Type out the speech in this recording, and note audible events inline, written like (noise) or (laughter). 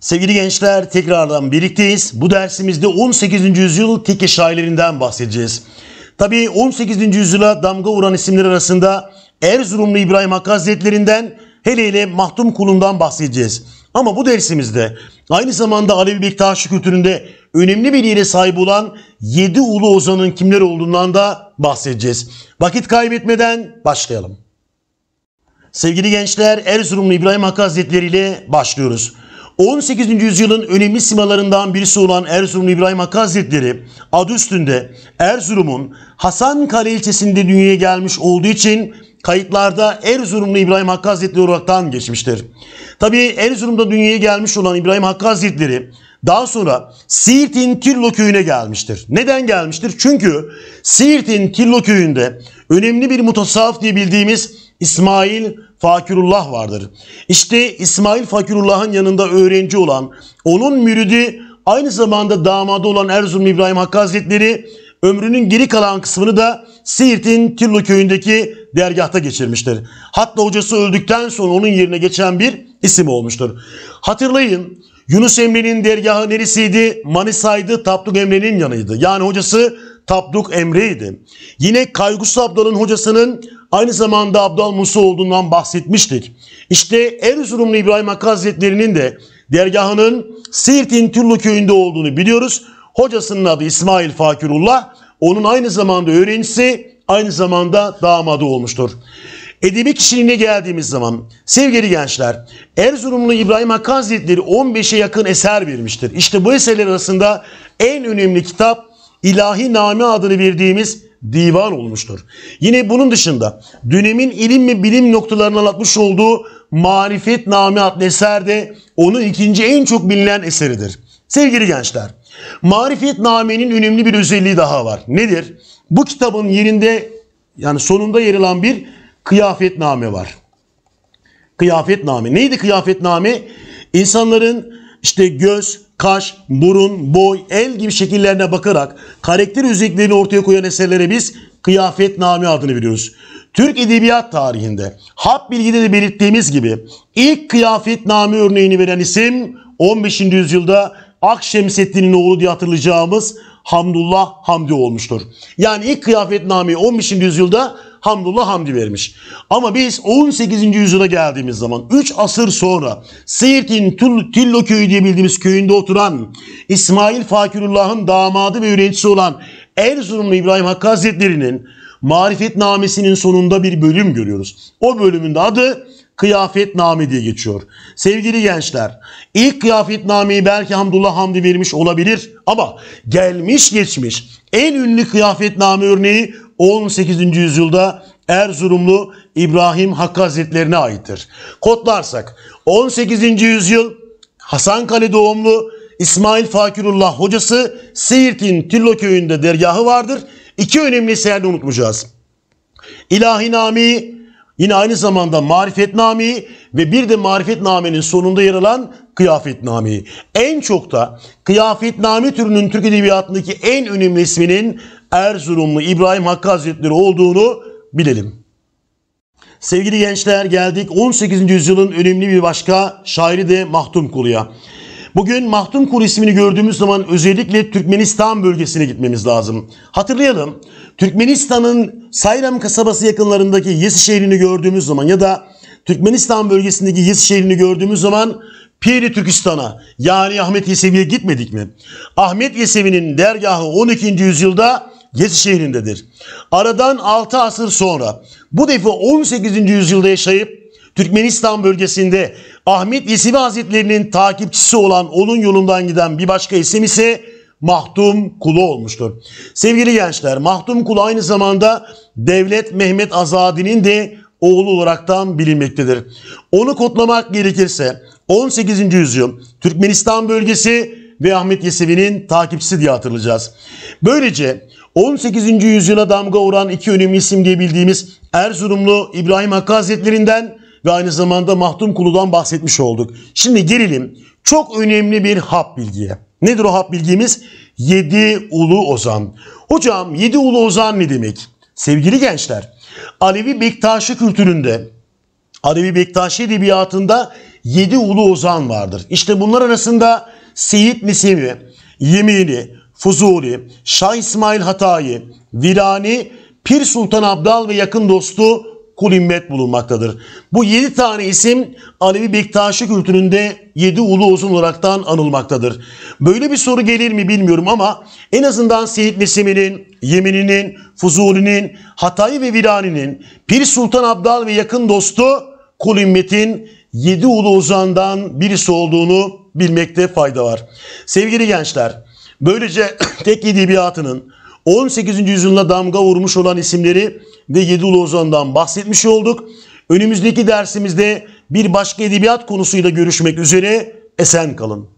Sevgili gençler tekrardan birlikteyiz. Bu dersimizde 18. yüzyıl Teke şairlerinden bahsedeceğiz. Tabii 18. yüzyıla damga vuran isimler arasında Erzurumlu İbrahim Hakkı Hazretlerinden hele hele Mahdum Kulundan bahsedeceğiz. Ama bu dersimizde aynı zamanda Alevi Bektaşi kültüründe önemli bir yere sahip olan 7 ulu ozanın kimler olduğundan da bahsedeceğiz. Vakit kaybetmeden başlayalım. Sevgili gençler Erzurumlu İbrahim Hakkı Hazretleri ile başlıyoruz. 18. yüzyılın önemli simalarından birisi olan Erzurum İbrahim Hakkı Hazretleri adı üstünde Erzurum'un Hasan Kale ilçesinde dünyaya gelmiş olduğu için kayıtlarda Erzurumlu İbrahim Hakkı Hazretleri olaraktan geçmiştir. Tabi Erzurum'da dünyaya gelmiş olan İbrahim Hakkı Hazretleri daha sonra Siirt'in Kirlo köyüne gelmiştir. Neden gelmiştir? Çünkü Siirt'in Kirlo köyünde önemli bir mutasavvıf diye bildiğimiz İsmail Fakirullah vardır. İşte İsmail Fakirullah'ın yanında öğrenci olan, onun müridi aynı zamanda damadı olan Erzurum İbrahim Hakkı Hazretleri ömrünün geri kalan kısmını da Siirt'in Tirlo köyündeki dergahta geçirmiştir. Hatta hocası öldükten sonra onun yerine geçen bir isim olmuştur. Hatırlayın Yunus Emre'nin dergahı neresiydi? Manisa'ydı, Tapduk Emre'nin yanıydı. Yani hocası Tapduk Emre'ydi. Yine Kaygus Abdal'ın hocasının Aynı zamanda Abdal Musa olduğundan bahsetmiştik. İşte Erzurumlu İbrahim Hakkı Hazretleri'nin de dergahının Sirtin Türlü köyünde olduğunu biliyoruz. Hocasının adı İsmail Fakirullah. Onun aynı zamanda öğrencisi, aynı zamanda damadı olmuştur. Edebi kişiliğine geldiğimiz zaman sevgili gençler Erzurumlu İbrahim Hakkı Hazretleri 15'e yakın eser vermiştir. İşte bu eserler arasında en önemli kitap İlahi Nami adını verdiğimiz divan olmuştur. Yine bunun dışında dönemin ilim ve bilim noktalarını anlatmış olduğu Marifetname adlı eser de onun ikinci en çok bilinen eseridir. Sevgili gençler, Marifetname'nin önemli bir özelliği daha var. Nedir? Bu kitabın yerinde yani sonunda yer alan bir kıyafetname var. Kıyafetname. Neydi kıyafetname? İnsanların işte göz, kaş, burun, boy, el gibi şekillerine bakarak karakter özelliklerini ortaya koyan eserlere biz kıyafet nami adını veriyoruz. Türk Edebiyat tarihinde hap bilgide de belirttiğimiz gibi ilk kıyafet nami örneğini veren isim 15. yüzyılda Akşemseddin'in oğlu diye hatırlayacağımız Hamdullah Hamdi olmuştur. Yani ilk kıyafet nami 15. yüzyılda Hamdullah Hamdi vermiş. Ama biz 18. yüzyıla geldiğimiz zaman 3 asır sonra Siirt'in Tillo köyü diye bildiğimiz köyünde oturan İsmail Fakirullah'ın damadı ve üreticisi olan Erzurumlu İbrahim Hakkı Hazretleri'nin Marifetnamesinin sonunda bir bölüm görüyoruz. O bölümün de adı Kıyafetname diye geçiyor. Sevgili gençler, ilk kıyafetnameyi belki Hamdullah Hamdi vermiş olabilir ama gelmiş geçmiş en ünlü kıyafetname örneği 18. yüzyılda Erzurumlu İbrahim Hakkı Hazretlerine aittir. Kodlarsak 18. yüzyıl Hasankale doğumlu İsmail Fakirullah hocası Siirt'in Tillo köyünde dergahı vardır. İki önemli eserini unutmayacağız. İlahi İlahinami yine aynı zamanda marifet Marifetnami ve bir de marifet Marifetnamenin sonunda yer alan kıyafet Kıyafetnami. En çok da kıyafet nami türünün Türk Edebiyatı'ndaki en önemli isminin Erzurumlu İbrahim Hakkı Hazretleri olduğunu bilelim. Sevgili gençler geldik 18. yüzyılın önemli bir başka şairi de Mahtum Kulu'ya. Bugün Mahtum Kulu ismini gördüğümüz zaman özellikle Türkmenistan bölgesine gitmemiz lazım. Hatırlayalım Türkmenistan'ın Sayram kasabası yakınlarındaki Yesi şehrini gördüğümüz zaman ya da Türkmenistan bölgesindeki Yesi şehrini gördüğümüz zaman Piri Türkistan'a yani Ahmet Yesevi'ye gitmedik mi? Ahmet Yesevi'nin dergahı 12. yüzyılda Gezi şehrindedir. Aradan 6 asır sonra bu defa 18. yüzyılda yaşayıp Türkmenistan bölgesinde Ahmet Yesevi Hazretlerinin takipçisi olan onun yolundan giden bir başka isim ise Mahdum Kulu olmuştur. Sevgili gençler Mahdum Kulu aynı zamanda Devlet Mehmet Azadi'nin de oğlu olaraktan bilinmektedir. Onu kodlamak gerekirse 18. yüzyıl Türkmenistan bölgesi ve Ahmet Yesevi'nin takipçisi diye hatırlayacağız. Böylece 18. yüzyıla damga vuran iki önemli isim diye bildiğimiz Erzurumlu İbrahim Hakkı Hazretlerinden ve aynı zamanda Mahdum Kulu'dan bahsetmiş olduk. Şimdi gelelim çok önemli bir hap bilgiye. Nedir o hap bilgimiz? Yedi Ulu Ozan. Hocam Yedi Ulu Ozan ne demek? Sevgili gençler, Alevi Bektaşi kültüründe, Alevi Bektaşi edebiyatında Yedi Ulu Ozan vardır. İşte bunlar arasında Seyit Nisemi, Yemini, Fuzuli, Şah İsmail Hatayi, Virani, Pir Sultan Abdal ve yakın dostu Kulimmet bulunmaktadır. Bu yedi tane isim Alevi Bektaşi kültüründe yedi ulu uzun olaraktan anılmaktadır. Böyle bir soru gelir mi bilmiyorum ama en azından Seyit Nesimi'nin, Yemini'nin, Fuzuli'nin, Hatay ve Virani'nin, Pir Sultan Abdal ve yakın dostu Kulimmet'in yedi ulu uzandan birisi olduğunu bilmekte fayda var. Sevgili gençler, Böylece (clears throat) tek edebiyatı'nın 18. yüzyılda damga vurmuş olan isimleri ve Yedi Ulu Ozan'dan bahsetmiş olduk. Önümüzdeki dersimizde bir başka edebiyat konusuyla görüşmek üzere esen kalın.